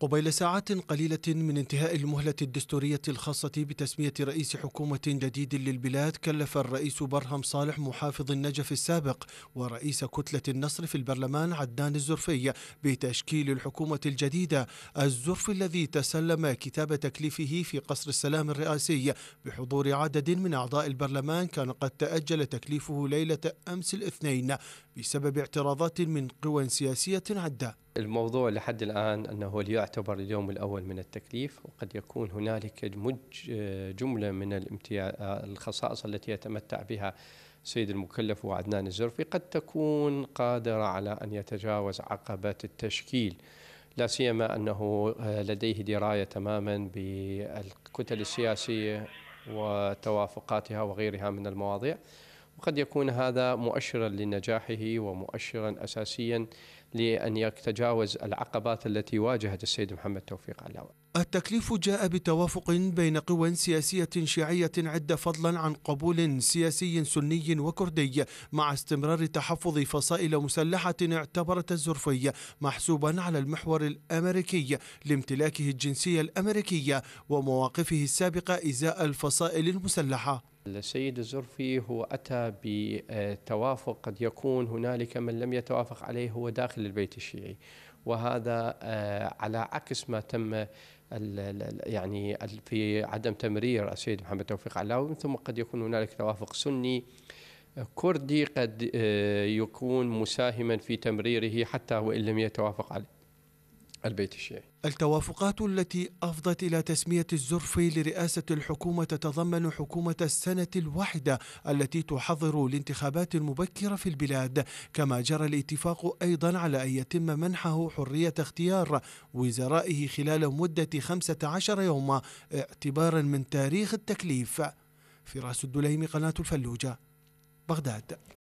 قبيل ساعات قليلة من انتهاء المهلة الدستورية الخاصة بتسمية رئيس حكومة جديد للبلاد كلف الرئيس برهم صالح محافظ النجف السابق ورئيس كتلة النصر في البرلمان عدنان الزرفي بتشكيل الحكومة الجديدة الزرف الذي تسلم كتاب تكليفه في قصر السلام الرئاسي بحضور عدد من أعضاء البرلمان كان قد تأجل تكليفه ليلة أمس الاثنين بسبب اعتراضات من قوى سياسية عدة الموضوع لحد الآن أنه يعتبر اليوم الأول من التكليف وقد يكون هنالك جملة من الخصائص التي يتمتع بها سيد المكلف وعدنان الزرفي قد تكون قادرة على أن يتجاوز عقبة التشكيل لا سيما أنه آه، لديه دراية تماما بالكتل السياسية وتوافقاتها وغيرها من المواضيع وقد يكون هذا مؤشرا لنجاحه ومؤشرا اساسيا لأن يتجاوز العقبات التي واجهت السيد محمد توفيق علاوة التكليف جاء بتوافق بين قوى سياسية شيعية عدة فضلا عن قبول سياسي سني وكردي مع استمرار تحفظ فصائل مسلحة اعتبرت الزرفي محسوبا على المحور الأمريكي لامتلاكه الجنسية الأمريكية ومواقفه السابقة إزاء الفصائل المسلحة السيد الزرفي هو أتى بتوافق قد يكون هنالك من لم يتوافق عليه هو داخل أهل البيت الشيعي وهذا آه، على عكس ما تم يعني في عدم تمرير السيد محمد توفيق علاوي من ثم قد يكون هنالك توافق سني كردي قد آه، يكون مساهما في تمريره حتى وان لم يتوافق عليه البيت الشيعي التوافقات التي أفضت إلى تسمية الزرفي لرئاسة الحكومة تتضمن حكومة السنة الواحدة التي تحضر الانتخابات المبكرة في البلاد كما جرى الاتفاق أيضا على أن يتم منحه حرية اختيار وزرائه خلال مدة 15 يوما اعتبارا من تاريخ التكليف فراس الدليم قناة الفلوجة بغداد